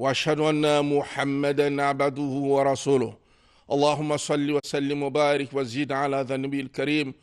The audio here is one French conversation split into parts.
واشهد ان محمدا عبده ورسوله اللهم صل وسلم وبارك وزيد على ذا النبي الكريم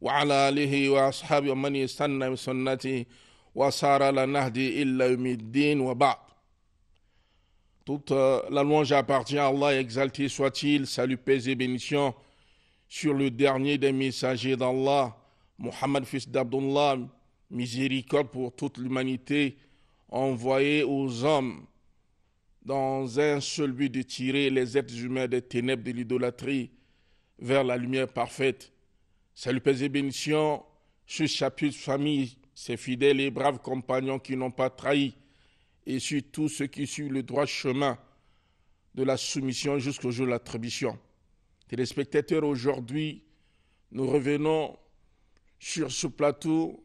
وعلى اله واصحابه ومن يستنى بسنته وصار على نهدي الا يوم الدين وبعد Toute la louange appartient à Allah, exalté soit-il, salut, paix et bénition sur le dernier des messagers d'Allah, Muhammad fils d'Abdullah, miséricorde pour toute l'humanité, envoyé aux hommes dans un seul but de tirer les êtres humains des ténèbres de l'idolâtrie vers la lumière parfaite. Salut, paix et bénition sur chapitre famille, ses fidèles et braves compagnons qui n'ont pas trahi, et sur tous ceux qui suivent le droit chemin de la soumission jusqu'au jour de l'attribution. Téléspectateurs, aujourd'hui, nous revenons sur ce plateau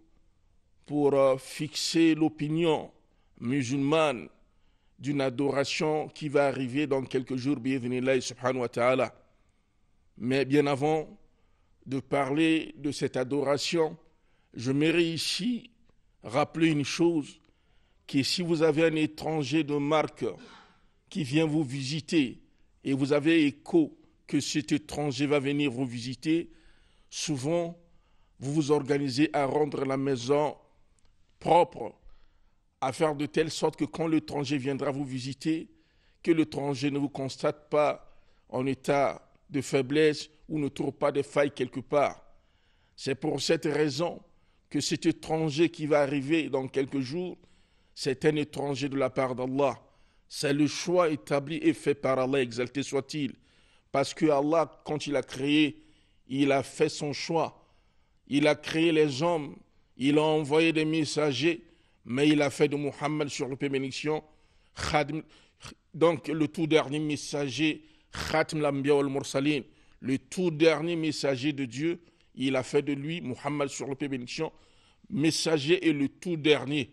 pour euh, fixer l'opinion musulmane d'une adoration qui va arriver dans quelques jours, bienvenue subhanahu wa ta'ala. Mais bien avant de parler de cette adoration, je mérite ici rappeler une chose, que si vous avez un étranger de marque qui vient vous visiter et vous avez écho que cet étranger va venir vous visiter, souvent vous vous organisez à rendre la maison propre à faire de telle sorte que quand l'étranger viendra vous visiter, que l'étranger ne vous constate pas en état de faiblesse ou ne trouve pas de failles quelque part. C'est pour cette raison que cet étranger qui va arriver dans quelques jours, c'est un étranger de la part d'Allah. C'est le choix établi et fait par Allah, exalté soit-il. Parce que Allah, quand il a créé, il a fait son choix. Il a créé les hommes, il a envoyé des messagers mais il a fait de Muhammad sur le bénédiction donc le tout dernier messager Khatm l'Ambiya Mursalin, le tout dernier messager de Dieu, il a fait de lui Muhammad sur le bénédiction messager et le tout dernier.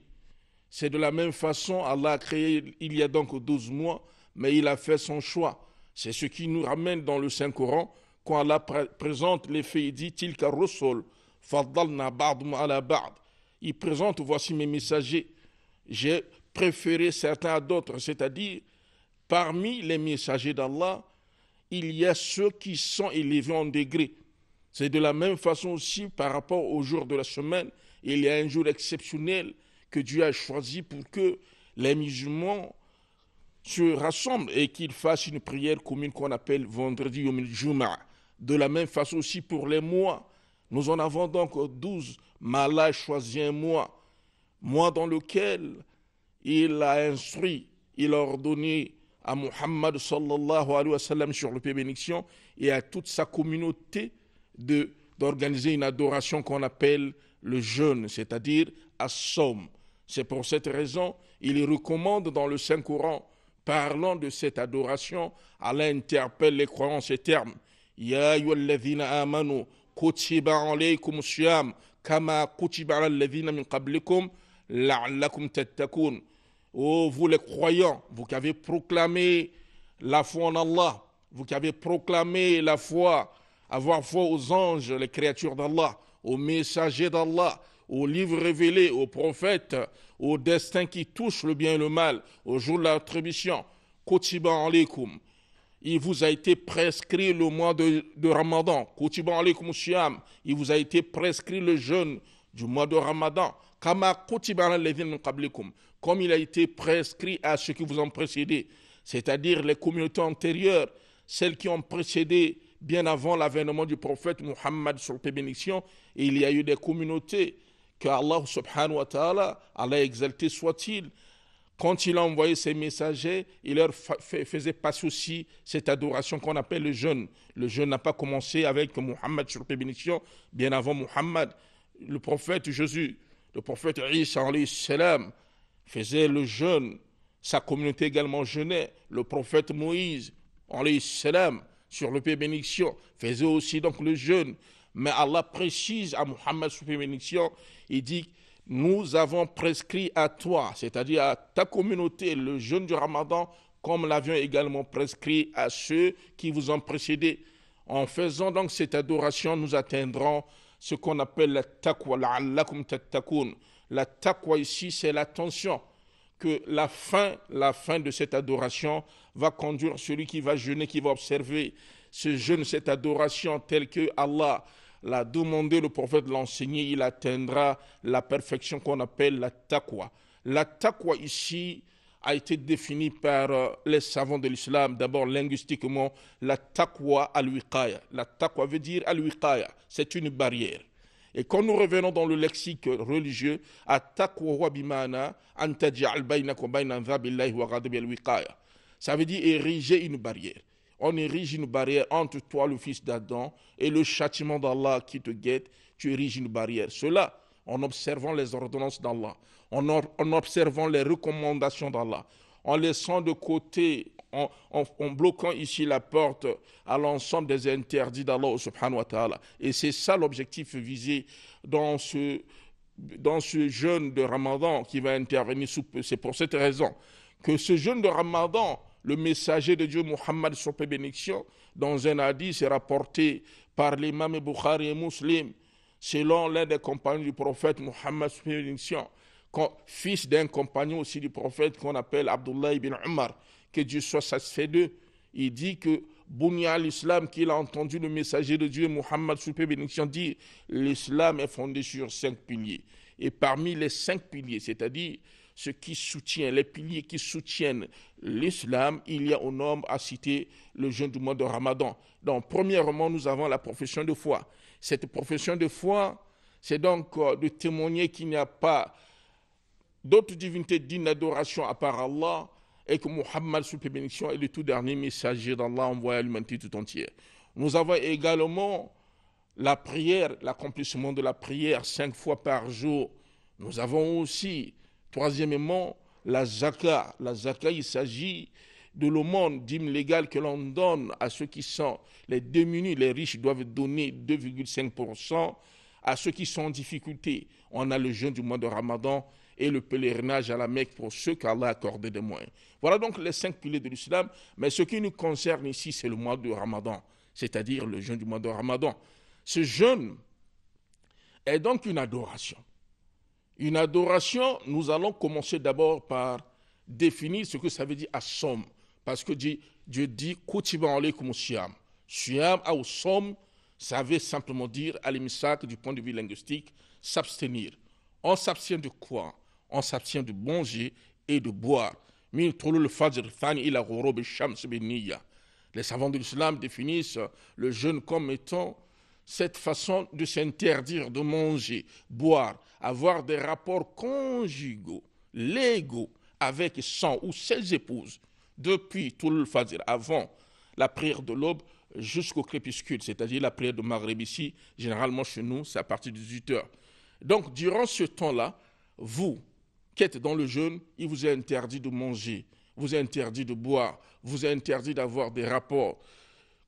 C'est de la même façon Allah a créé il y a donc 12 mois, mais il a fait son choix. C'est ce qui nous ramène dans le Saint Coran quand Allah présente les faits, il dit tilka rusul faddalna ba'd ala ba'd il présente, voici mes messagers. J'ai préféré certains à d'autres, c'est-à-dire parmi les messagers d'Allah, il y a ceux qui sont élevés en degré. C'est de la même façon aussi par rapport au jour de la semaine, il y a un jour exceptionnel que Dieu a choisi pour que les musulmans se rassemblent et qu'ils fassent une prière commune qu'on appelle vendredi au Juma. De la même façon aussi pour les mois, nous en avons donc douze. malas choisi un mois, mois dans lequel il a instruit, il a ordonné à Muhammad sallallahu alayhi wa sallam sur le bénédiction et à toute sa communauté d'organiser une adoration qu'on appelle le jeûne, c'est-à-dire Assom. C'est pour cette raison, il recommande dans le Saint-Coran, parlant de cette adoration, Allah interpelle les croyants ces termes. Ya amanu kutiba alaykum siyam kama kutiba ala alladhina min qablikum la'allakum tattaqun Oh, vous les croyants, vous qui avez proclamé la foi en Allah, vous qui avez proclamé la foi, avoir foi aux anges, les créatures d'Allah, aux messagers d'Allah, aux livres révélés, aux prophètes, au destin qui touche le bien et le mal, au jour de l'attribution. kutiba alaykum il vous a été prescrit le mois de, Ramadan. il vous a été prescrit le jeûne du mois de Ramadan. Kama comme il a été prescrit à ceux qui vous ont précédé, c'est-à-dire les communautés antérieures, celles qui ont précédé bien avant l'avènement du prophète Muhammad sur bénédiction, il y a eu des communautés que Allah subhanahu wa ta'ala, Allah exalté soit-il, quand il a envoyé ses messagers, il leur faisait passer aussi cette adoration qu'on appelle le jeûne. Le jeûne n'a pas commencé avec Muhammad sur bénédiction, bien avant Muhammad. Le prophète Jésus, le prophète Isa salam, faisait le jeûne. Sa communauté également jeûnait. Le prophète Moïse salam, sur le bénédiction, faisait aussi donc le jeûne. Mais Allah précise à Muhammad sur bénédiction, il dit « nous avons prescrit à toi, c'est-à-dire à ta communauté, le jeûne du Ramadan, comme l'avions également prescrit à ceux qui vous ont précédé. En faisant donc cette adoration, nous atteindrons ce qu'on appelle la taqwa, la La taqwa ici, c'est l'attention que la fin, la fin de cette adoration va conduire celui qui va jeûner, qui va observer ce jeûne, cette adoration telle que Allah l'a demandé, le prophète l'a enseigné, il atteindra la perfection qu'on appelle la taqwa. La taqwa ici a été définie par euh, les savants de l'islam, d'abord linguistiquement, la taqwa al-wiqaya. La taqwa veut dire al-wiqaya, c'est une barrière. Et quand nous revenons dans le lexique religieux, al-bayna ça veut dire ériger une barrière. On érige une barrière entre toi, le fils d'Adam, et le châtiment d'Allah qui te guette. Tu ériges une barrière. Cela, en observant les ordonnances d'Allah, en, observant les recommandations d'Allah, en laissant de côté, en, bloquant ici la porte à l'ensemble des interdits d'Allah subhanahu wa Et c'est ça l'objectif visé dans ce, dans ce jeûne de Ramadan qui va intervenir. sous C'est pour cette raison que ce jeûne de Ramadan le messager de Dieu Mohammed sur bénédiction, dans un hadith rapporté par l'imam Bukhari et Muslim, selon l'un des compagnons du prophète Mohammed sur bénédiction, fils d'un compagnon aussi du prophète qu'on appelle Abdullah ibn Umar, que Dieu soit satisfait d'eux, il dit que Bounia l'islam, qu'il a entendu le messager de Dieu Mohammed sur bénédiction dit l'islam est fondé sur cinq piliers. Et parmi les cinq piliers, c'est-à-dire ce qui soutient, les piliers qui soutiennent l'islam, il y a un homme à citer le jeûne du mois de Ramadan. Donc, premièrement, nous avons la profession de foi. Cette profession de foi, c'est donc euh, de témoigner qu'il n'y a pas d'autre divinité dignes d'adoration à part Allah et que Muhammad, sous bénédiction, est le tout dernier messager d'Allah envoyé à l'humanité tout entière. Nous avons également la prière, l'accomplissement de la prière cinq fois par jour. Nous avons aussi Troisièmement, la zaka. La zaka, il s'agit de l'aumône d'hymne légal que l'on donne à ceux qui sont les démunis. Les riches doivent donner 2,5% à ceux qui sont en difficulté. On a le jeûne du mois de Ramadan et le pèlerinage à la Mecque pour ceux qu'Allah a accordé des moyens. Voilà donc les cinq piliers de l'islam. Mais ce qui nous concerne ici, c'est le mois de Ramadan, c'est-à-dire le jeûne du mois de Ramadan. Ce jeûne est donc une adoration. Une adoration, nous allons commencer d'abord par définir ce que ça veut dire somme, Parce que Dieu, dit Koutiba alaykum siyam. Siyam ou som, ça veut simplement dire, à l'émissaire du point de vue linguistique, s'abstenir. On s'abstient de quoi On s'abstient de manger et de boire. Les savants de l'islam définissent le jeûne comme étant cette façon de s'interdire de manger, boire, avoir des rapports conjugaux, légaux, avec son ou ses épouses, depuis tout le Fadir, avant la prière de l'aube, jusqu'au crépuscule, c'est-à-dire la prière de Maghreb ici, généralement chez nous, c'est à partir de 18 heures. Donc, durant ce temps-là, vous, qui êtes dans le jeûne, il vous est interdit de manger, vous est interdit de boire, vous est interdit d'avoir des rapports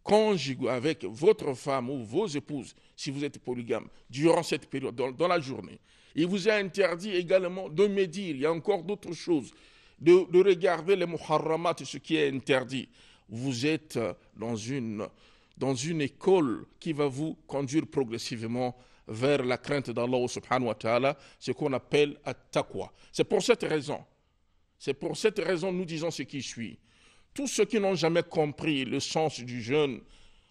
conjugue avec votre femme ou vos épouses, si vous êtes polygame, durant cette période, dans, la journée. Il vous est interdit également de médire, il y a encore d'autres choses, de, regarder les muharramat, ce qui est interdit. Vous êtes dans une, dans une école qui va vous conduire progressivement vers la crainte d'Allah subhanahu wa ce qu'on appelle at-taqwa. C'est pour cette raison, c'est pour cette raison nous disons ce qui suit tous ceux qui n'ont jamais compris le sens du jeûne,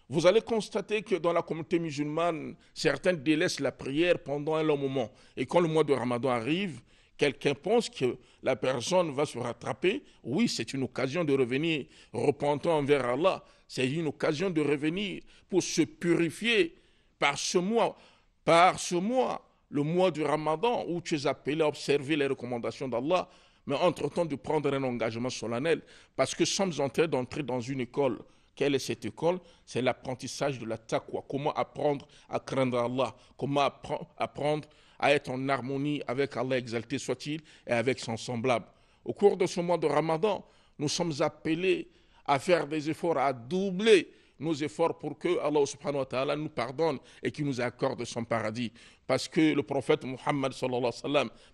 vous allez constater que dans la communauté musulmane, certains délaissent la prière pendant un long moment. Et quand le mois de Ramadan arrive, quelqu'un pense que la personne va se rattraper. Oui, c'est une occasion de revenir repentant envers Allah. C'est une occasion de revenir pour se purifier par ce mois, par ce mois, le mois du Ramadan, où tu es appelé à observer les recommandations d'Allah, mais entre-temps de prendre un engagement solennel, parce que sommes en train d'entrer dans une école. Quelle est cette école C'est l'apprentissage de la taqwa. Comment apprendre à craindre Allah Comment apprendre à être en harmonie avec Allah exalté soit-il et avec son semblable. Au cours de ce mois de Ramadan, nous sommes appelés à faire des efforts, à doubler nos efforts pour que Allah subhanahu wa ta'ala nous pardonne et qu'il nous accorde son paradis. Parce que le prophète Muhammad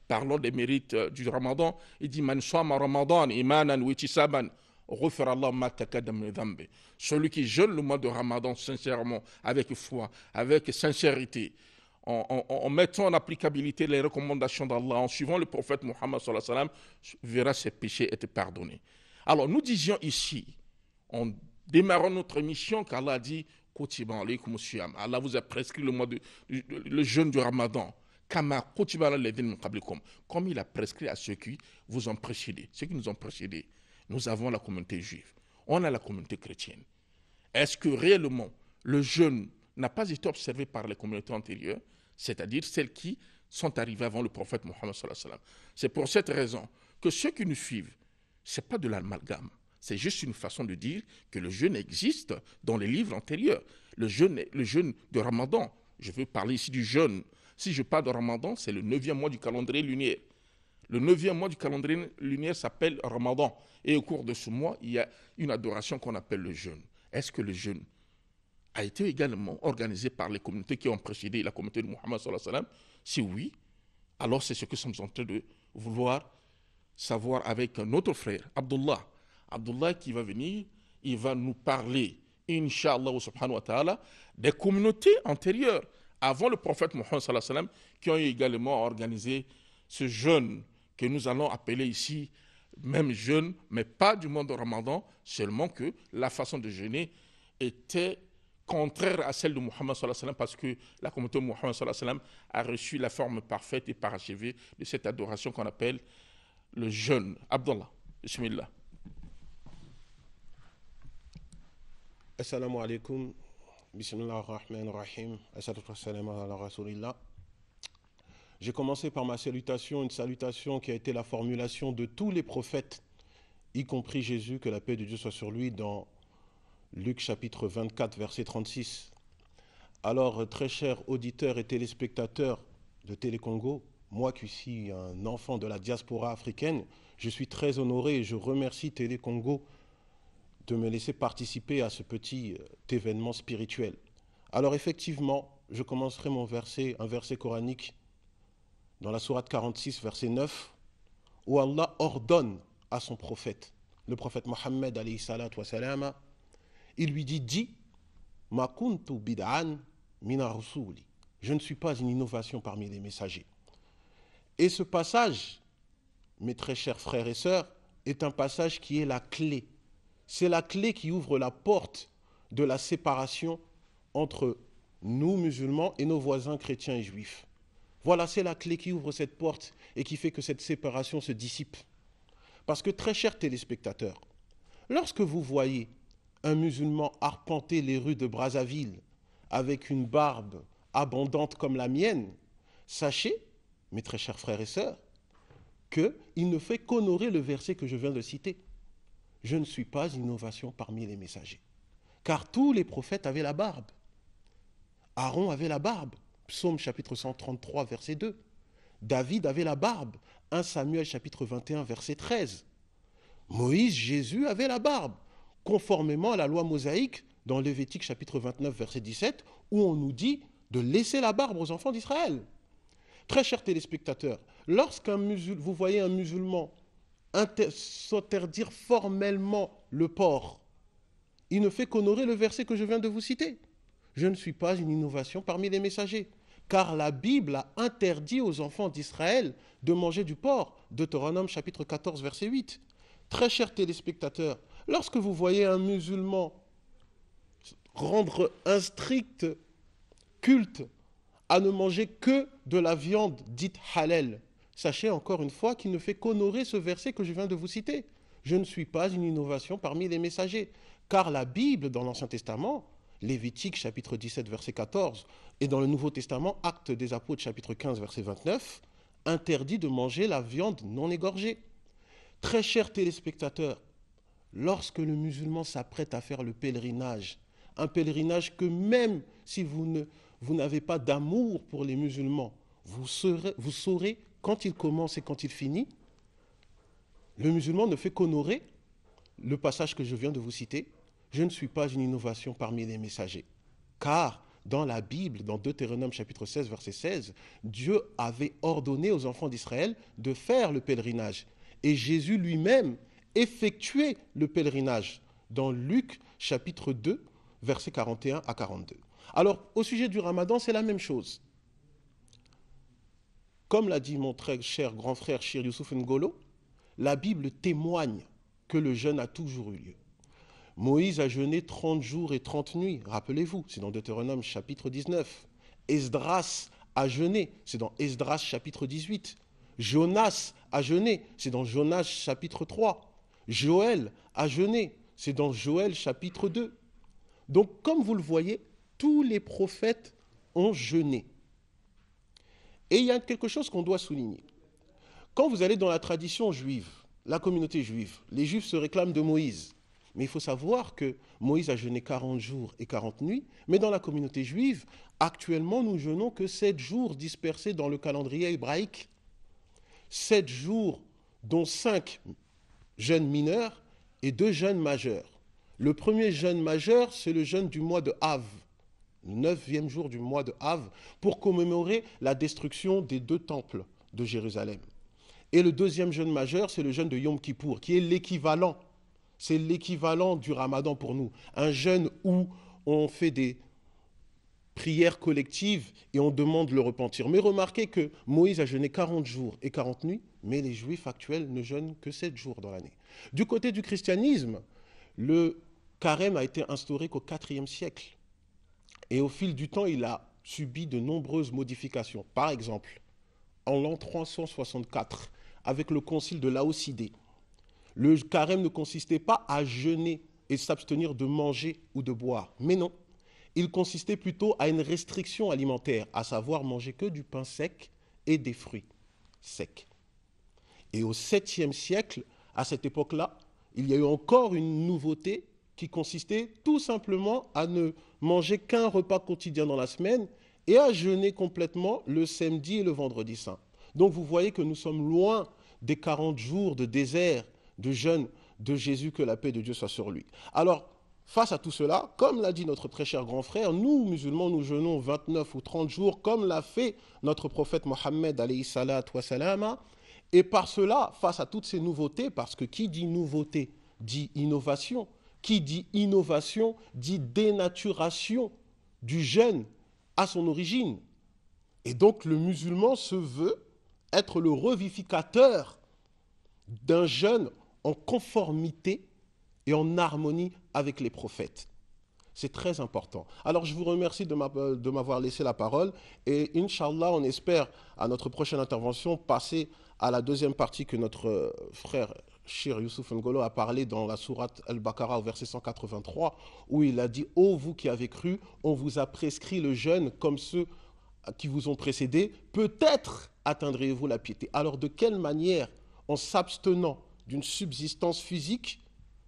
parlant des mérites euh, du ramadan, il dit Man ramadan imanan Celui qui jeûne le mois de Ramadan sincèrement, avec foi, avec sincérité, en, mettant en applicabilité les recommandations d'Allah, en suivant le prophète Mohammed, verra ses péchés être pardonnés. Alors nous disions ici, en démarrons notre mission qu'Allah a dit Allah vous a prescrit le, mois le jeûne du ramadan. Comme il a prescrit à ceux qui vous ont précédé, ceux qui nous ont précédés. Nous avons la communauté juive, on a la communauté chrétienne. Est-ce que réellement le jeûne n'a pas été observé par les communautés antérieures, c'est-à-dire celles qui sont arrivées avant le prophète Mohammed C'est pour cette raison que ceux qui nous suivent, ce n'est pas de l'amalgame. C'est juste une façon de dire que le jeûne existe dans les livres antérieurs. Le jeûne, le jeûne de Ramadan, je veux parler ici du jeûne. Si je parle de Ramadan, c'est le neuvième mois du calendrier lunaire. Le neuvième mois du calendrier lunaire s'appelle Ramadan. Et au cours de ce mois, il y a une adoration qu'on appelle le jeûne. Est-ce que le jeûne a été également organisé par les communautés qui ont précédé la communauté de Mohammed Si oui, alors c'est ce que nous sommes en train de vouloir savoir avec notre frère, Abdullah, Abdullah qui va venir, il va nous parler, Inch'Allah subhanahu wa ta'ala, des communautés antérieures, avant le prophète Mohammed wa qui ont également organisé ce jeûne que nous allons appeler ici même jeûne, mais pas du monde de Ramadan, seulement que la façon de jeûner était contraire à celle de Mohammed parce que la communauté de Mohammed a reçu la forme parfaite et parachevée de cette adoration qu'on appelle le jeûne. Abdullah, bismillah. assalamu alaikum bismillah rahman rahim ala j'ai commencé par ma salutation une salutation qui a été la formulation de tous les prophètes y compris Jésus que la paix de Dieu soit sur lui dans Luc chapitre 24 verset 36 alors très chers auditeurs et téléspectateurs de Télé-Congo, moi qui suis un enfant de la diaspora africaine je suis très honoré et je remercie Télécongo de me laisser participer à ce petit euh, événement spirituel. Alors effectivement, je commencerai mon verset, un verset coranique dans la sourate 46, verset 9, où Allah ordonne à son prophète, le prophète Mohammed il lui dit, dit, Ma kuntu Je ne suis pas une innovation parmi les messagers. Et ce passage, mes très chers frères et sœurs, est un passage qui est la clé c'est la clé qui ouvre la porte de la séparation entre nous, musulmans, et nos voisins chrétiens et juifs. Voilà, c'est la clé qui ouvre cette porte et qui fait que cette séparation se dissipe. Parce que très chers téléspectateurs, lorsque vous voyez un musulman arpenter les rues de Brazzaville avec une barbe abondante comme la mienne, sachez, mes très chers frères et sœurs, qu'il ne fait qu'honorer le verset que je viens de citer je ne suis pas innovation parmi les messagers. Car tous les prophètes avaient la barbe. Aaron avait la barbe. Psaume chapitre 133, verset 2. David avait la barbe. 1 Samuel chapitre 21, verset 13. Moïse, Jésus avait la barbe, conformément à la loi mosaïque dans Lévétique chapitre 29, verset 17, où on nous dit de laisser la barbe aux enfants d'Israël. Très chers téléspectateurs, lorsqu'un musulman, vous voyez un musulman s'interdire formellement le porc il ne fait qu'honorer le verset que je viens de vous citer. Je ne suis pas une innovation parmi les messagers, car la Bible a interdit aux enfants d'Israël de manger du porc. Deutéronome chapitre 14, verset 8. Très chers téléspectateurs, lorsque vous voyez un musulman rendre un strict culte à ne manger que de la viande dite halal, Sachez encore une fois qu'il ne fait qu'honorer ce verset que je viens de vous citer. Je ne suis pas une innovation parmi les messagers, car la Bible dans l'Ancien Testament, Lévitique chapitre 17 verset 14, et dans le Nouveau Testament, Acte des Apôtres chapitre 15 verset 29, interdit de manger la viande non égorgée. Très chers téléspectateurs, lorsque le musulman s'apprête à faire le pèlerinage, un pèlerinage que même si vous n'avez vous pas d'amour pour les musulmans, vous, serez, vous saurez quand il commence et quand il finit, le musulman ne fait qu'honorer le passage que je viens de vous citer. Je ne suis pas une innovation parmi les messagers. Car dans la Bible, dans Deutéronome chapitre 16, verset 16, Dieu avait ordonné aux enfants d'Israël de faire le pèlerinage. Et Jésus lui-même effectuait le pèlerinage dans Luc chapitre 2, verset 41 à 42. Alors, au sujet du ramadan, c'est la même chose. Comme l'a dit mon très cher grand frère Shir Youssouf Ngolo, la Bible témoigne que le jeûne a toujours eu lieu. Moïse a jeûné 30 jours et 30 nuits, rappelez-vous, c'est dans Deutéronome chapitre 19. Esdras a jeûné, c'est dans Esdras chapitre 18. Jonas a jeûné, c'est dans Jonas chapitre 3. Joël a jeûné, c'est dans Joël chapitre 2. Donc comme vous le voyez, tous les prophètes ont jeûné. Et il y a quelque chose qu'on doit souligner. Quand vous allez dans la tradition juive, la communauté juive, les juifs se réclament de Moïse. Mais il faut savoir que Moïse a jeûné 40 jours et 40 nuits, mais dans la communauté juive, actuellement, nous jeûnons que 7 jours dispersés dans le calendrier hébraïque. 7 jours dont 5 jeunes mineurs et 2 jeunes majeurs. Le premier jeûne majeur, c'est le jeûne du mois de Havre le neuvième jour du mois de Av, pour commémorer la destruction des deux temples de Jérusalem. Et le deuxième jeûne majeur, c'est le jeûne de Yom Kippour, qui est l'équivalent. C'est l'équivalent du ramadan pour nous. Un jeûne où on fait des prières collectives et on demande le repentir. Mais remarquez que Moïse a jeûné 40 jours et 40 nuits, mais les juifs actuels ne jeûnent que 7 jours dans l'année. Du côté du christianisme, le carême a été instauré qu'au IVe siècle. Et au fil du temps, il a subi de nombreuses modifications. Par exemple, en l'an 364, avec le concile de Laocidée, le carême ne consistait pas à jeûner et s'abstenir de manger ou de boire, mais non, il consistait plutôt à une restriction alimentaire, à savoir manger que du pain sec et des fruits secs. Et au 7e siècle, à cette époque-là, il y a eu encore une nouveauté qui consistait tout simplement à ne manger qu'un repas quotidien dans la semaine et à jeûner complètement le samedi et le vendredi saint. Donc vous voyez que nous sommes loin des 40 jours de désert, de jeûne de Jésus, que la paix de Dieu soit sur lui. Alors, face à tout cela, comme l'a dit notre très cher grand frère, nous, musulmans, nous jeûnons 29 ou 30 jours, comme l'a fait notre prophète Mohammed, et par cela, face à toutes ces nouveautés, parce que qui dit nouveauté dit innovation, qui dit innovation dit dénaturation du jeûne à son origine. Et donc le musulman se veut être le revivificateur d'un jeûne en conformité et en harmonie avec les prophètes. C'est très important. Alors je vous remercie de m'avoir laissé la parole et inshallah, on espère à notre prochaine intervention passer à la deuxième partie que notre frère Cher Youssouf Ngolo a parlé dans la sourate Al-Baqarah au verset 183, où il a dit Ô oh, vous qui avez cru, on vous a prescrit le jeûne comme ceux qui vous ont précédé, peut-être atteindrez-vous la piété. Alors de quelle manière, en s'abstenant d'une subsistance physique,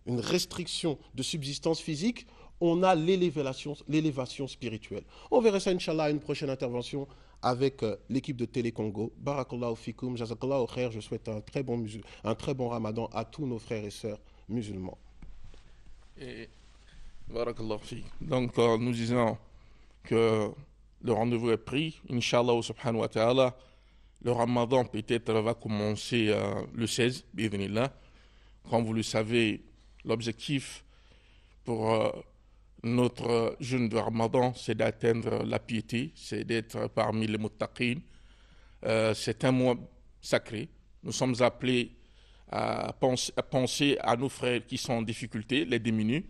une restriction de subsistance physique, on a l'élévation spirituelle. On verra ça, Inch'Allah, à une prochaine intervention avec euh, l'équipe de Télé-Congo. Barakallahu fikoum, jazakallahu khair. Je souhaite un très, bon un très bon ramadan à tous nos frères et sœurs musulmans. Et barakallahu fikoum. Donc, euh, nous disons que le rendez-vous est pris. Inch'Allah, subhanahu wa ta'ala, le ramadan peut-être va commencer euh, le 16, bienvenue là. Comme vous le savez, l'objectif pour. Notre jeûne de Ramadan, c'est d'atteindre la piété, c'est d'être parmi les muttaqin. Euh, c'est un mois sacré. Nous sommes appelés à penser, à nos frères qui sont en difficulté, les démunis.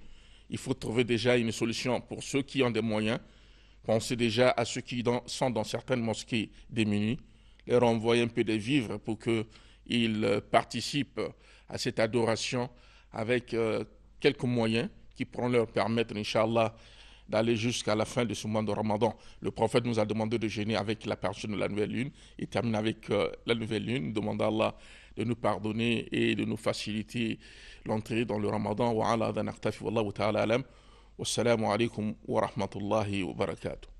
Il faut trouver déjà une solution pour ceux qui ont des moyens. Pensez déjà à ceux qui sont dans certaines mosquées démunis Leur envoyer un peu de vivres pour qu'ils participent à cette adoration avec euh, quelques moyens qui pourront leur permettre, Inch'Allah, d'aller jusqu'à la fin de ce mois de Ramadan. Le prophète nous a demandé de gêner avec la personne de la nouvelle lune. Il termine avec euh, la nouvelle lune, demande à Allah de nous pardonner et de nous faciliter l'entrée dans le Ramadan. Wa ala wa ta'ala alam. Wassalamu alaikum wa rahmatullahi wa barakatuh.